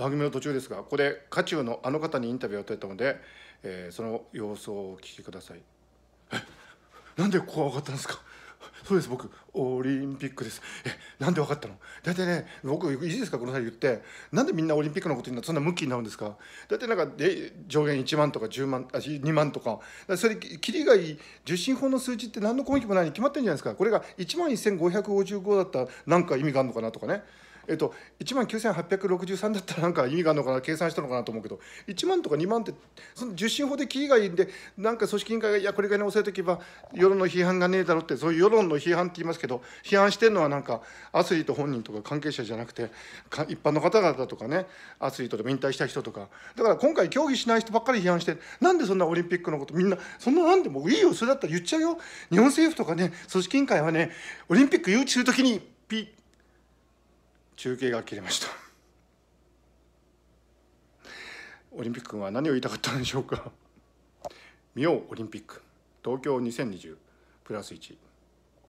番組の途中ですがここで渦中のあの方にインタビューを取れたので、えー、その様子をお聞きくださいえなんでここ分かったんですかそうです僕オリンピックですえなんで分かったの大体ね僕いいですかこの際言ってなんでみんなオリンピックのことにそんなムキになるんですか大体なんかで上限1万とか10万あ2万とかそれきりがいい受信法の数字って何の根拠もないに決まってるんじゃないですかこれが1万1555だったら何か意味があるのかなとかねえっと、1万9863だったらなんか意味があるのかな計算したのかなと思うけど1万とか2万ってその受信法でキーがいいんでなんか組織委員会がいやこれぐらいに抑えておけば世論の批判がねえだろってそういう世論の批判って言いますけど批判してるのはなんかアスリート本人とか関係者じゃなくて一般の方々とかねアスリートでも引退した人とかだから今回競技しない人ばっかり批判してなんでそんなオリンピックのことみんなそんななんでもいいよそれだったら言っちゃうよ日本政府とかね組織委員会はねオリンピック誘致するときにピ中継が切れましたオリンピックは何を言いたかったんでしょうか「見ようオリンピック東京2020プラス1」